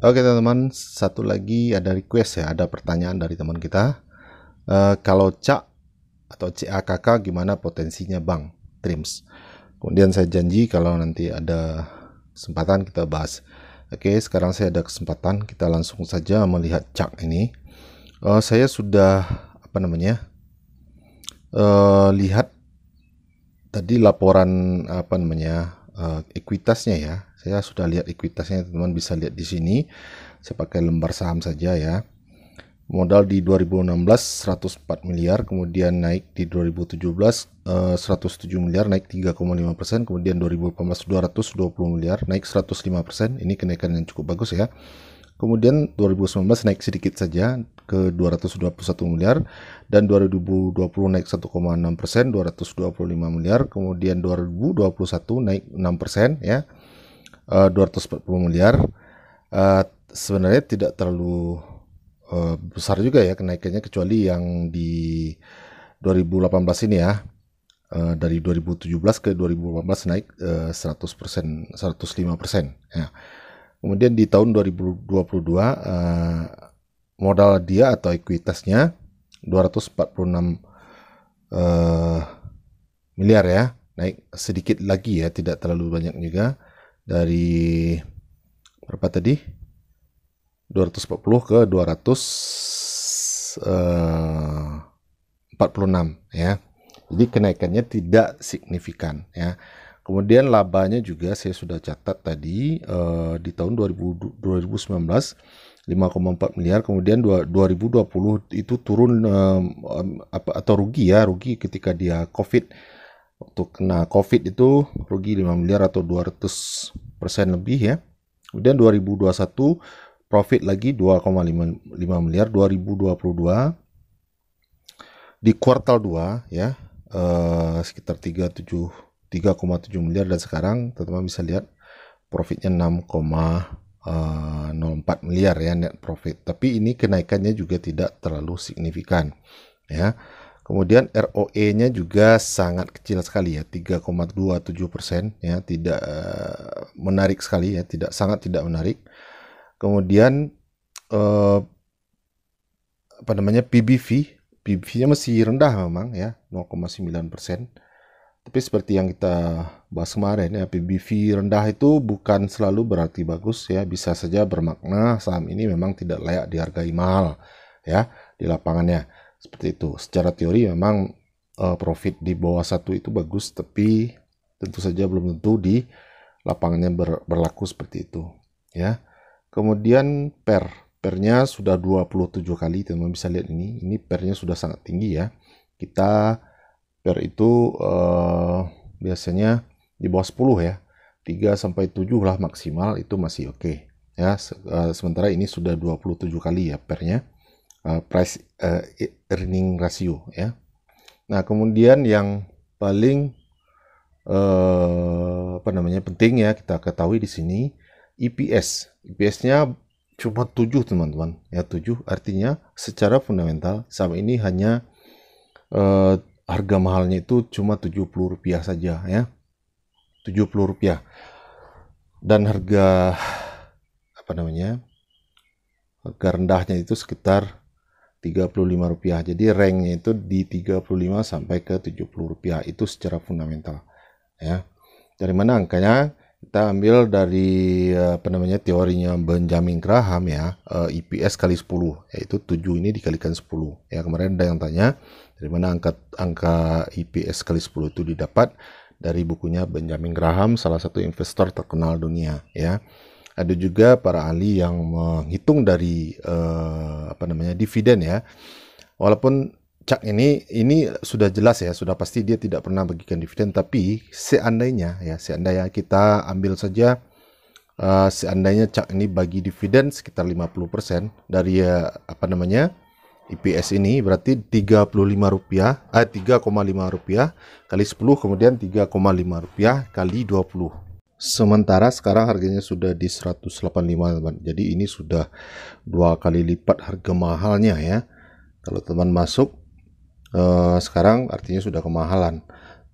Oke teman-teman, satu lagi ada request ya, ada pertanyaan dari teman kita. Uh, kalau CAK atau CAKK gimana potensinya Bang Trims? Kemudian saya janji kalau nanti ada kesempatan kita bahas. Oke, sekarang saya ada kesempatan, kita langsung saja melihat CAK ini. Uh, saya sudah, apa namanya, uh, lihat tadi laporan apa namanya uh, ekuitasnya ya. Saya sudah lihat ekuitasnya, teman-teman bisa lihat di sini. Saya pakai lembar saham saja ya. Modal di 2016 104 miliar, kemudian naik di 2017 uh, 107 miliar, naik 3,5 persen, kemudian 2018 220 miliar, naik 105 persen. Ini kenaikan yang cukup bagus ya. Kemudian 2019 naik sedikit saja, ke 221 miliar dan 2020 naik 1,6 persen 225 miliar kemudian 2021 naik 6 persen ya eh, uh, 240 miliar eh, sebenarnya tidak terlalu eh, besar juga ya kenaikannya kecuali yang di 2018 ini ya uh, dari 2017 ke 2018 naik uh, 100 persen 105 persen ya kemudian di tahun 2022 uh, modal dia atau ekuitasnya 246 uh, eh, miliar ya naik sedikit lagi ya tidak terlalu banyak juga dari berapa tadi 240 ke 246 eh, uh, ya jadi kenaikannya tidak signifikan ya kemudian labanya juga saya sudah catat tadi uh, di tahun 2000, 2019 5,4 miliar kemudian 2020 itu turun apa atau rugi ya rugi ketika dia covid untuk kena covid itu rugi 5 miliar atau 200 persen lebih ya kemudian 2021 profit lagi 2,5 miliar 2022 di kuartal 2 ya eh, sekitar 37 3,7 miliar dan sekarang teman-teman bisa lihat profitnya 6, 04 eh, miliar ya net profit. Tapi ini kenaikannya juga tidak terlalu signifikan ya. Kemudian ROE-nya juga sangat kecil sekali ya, 3,27 persen ya, tidak eh, menarik sekali ya, tidak sangat tidak menarik. Kemudian uh, apa namanya PBV, PBV-nya masih rendah memang ya, 0,9 persen. Tapi seperti yang kita bahas kemarin ya, PBV rendah itu bukan selalu berarti bagus ya, bisa saja bermakna saham ini memang tidak layak dihargai mahal ya di lapangannya. Seperti itu. Secara teori memang uh, profit di bawah satu itu bagus, tapi tentu saja belum tentu di lapangannya ber, berlaku seperti itu ya. Kemudian per pernya sudah 27 kali teman-teman bisa lihat ini ini pernya sudah sangat tinggi ya kita per itu uh, biasanya di bawah 10 ya 3 sampai 7 lah maksimal itu masih oke okay. ya se uh, sementara ini sudah 27 kali ya pernya uh, price uh, earning ratio ya nah kemudian yang paling uh, apa namanya penting ya kita ketahui di sini EPS EPS-nya cuma 7 teman-teman ya 7 artinya secara fundamental saham ini hanya uh, harga mahalnya itu cuma Rp70 saja ya. Rp70. Dan harga apa namanya? Harga rendahnya itu sekitar Rp35. Jadi ranknya itu di 35 sampai ke Rp70 itu secara fundamental ya. Dari mana angkanya? Kita ambil dari eh, apa namanya teorinya Benjamin Graham ya, EPS eh, kali 10 yaitu 7 ini dikalikan 10. Ya kemarin ada yang tanya dari mana angka, angka EPS kali 10 itu didapat? Dari bukunya Benjamin Graham, salah satu investor terkenal dunia ya. Ada juga para ahli yang menghitung dari eh, apa namanya dividen ya. Walaupun Cak ini ini sudah jelas ya, sudah pasti dia tidak pernah bagikan dividen tapi seandainya ya, seandainya kita ambil saja uh, seandainya Cak ini bagi dividen sekitar 50% dari uh, apa namanya? IPS ini berarti 35 rupiah, eh, 3,5 rupiah kali 10 kemudian 3,5 rupiah kali 20 sementara sekarang harganya sudah di 185 jadi ini sudah dua kali lipat harga mahalnya ya kalau teman masuk eh, sekarang artinya sudah kemahalan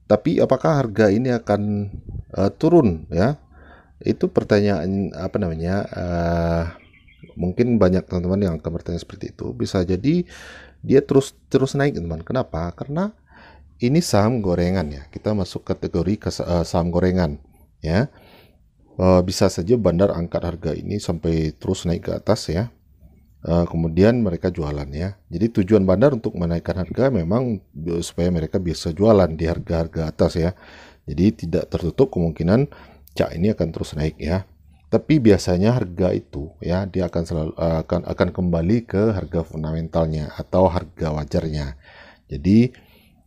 tapi apakah harga ini akan eh, turun ya itu pertanyaan apa namanya eh, mungkin banyak teman-teman yang akan bertanya seperti itu bisa jadi dia terus terus naik teman kenapa karena ini saham gorengan ya kita masuk kategori ke eh, saham gorengan ya eh, bisa saja bandar angkat harga ini sampai terus naik ke atas ya eh, kemudian mereka jualan ya jadi tujuan bandar untuk menaikkan harga memang supaya mereka bisa jualan di harga-harga atas ya jadi tidak tertutup kemungkinan cak ini akan terus naik ya tapi biasanya harga itu ya dia akan selalu akan akan kembali ke harga fundamentalnya atau harga wajarnya. Jadi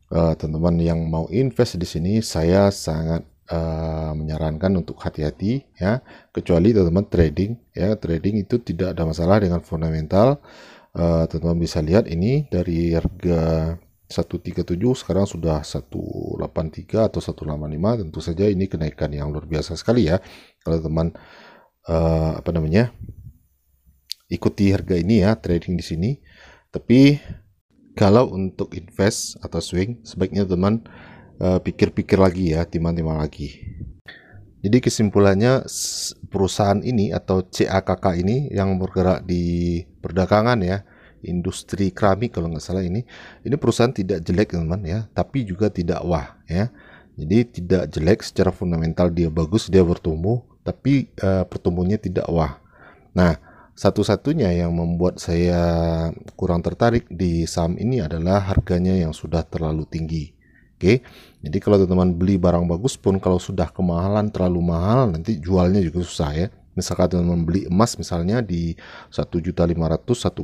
eh, teman-teman uh, yang mau invest di sini saya sangat uh, menyarankan untuk hati-hati ya kecuali teman-teman trading ya trading itu tidak ada masalah dengan fundamental eh, teman-teman uh, bisa lihat ini dari harga 137 sekarang sudah 183 atau 185 tentu saja ini kenaikan yang luar biasa sekali ya kalau teman uh, apa namanya ikuti harga ini ya trading di sini tapi kalau untuk invest atau swing sebaiknya teman eh, pikir-pikir uh, lagi ya timan-timan lagi jadi kesimpulannya perusahaan ini atau CAKK ini yang bergerak di perdagangan ya industri keramik kalau nggak salah ini ini perusahaan tidak jelek teman ya tapi juga tidak wah ya jadi tidak jelek secara fundamental dia bagus dia bertumbuh tapi uh, pertumbuhannya tidak wah. Nah, satu-satunya yang membuat saya kurang tertarik di saham ini adalah harganya yang sudah terlalu tinggi. Oke. Okay? Jadi kalau teman-teman beli barang bagus pun kalau sudah kemahalan terlalu mahal nanti jualnya juga susah ya. Misalkan teman-teman beli emas misalnya di 1.500 1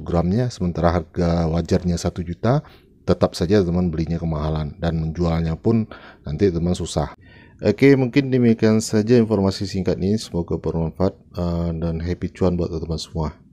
gramnya sementara harga wajarnya 1 juta tetap saja teman teman belinya kemahalan dan menjualnya pun nanti teman susah. Oke, mungkin demikian saja informasi singkat ini. Semoga bermanfaat uh, dan happy cuan buat teman-teman semua.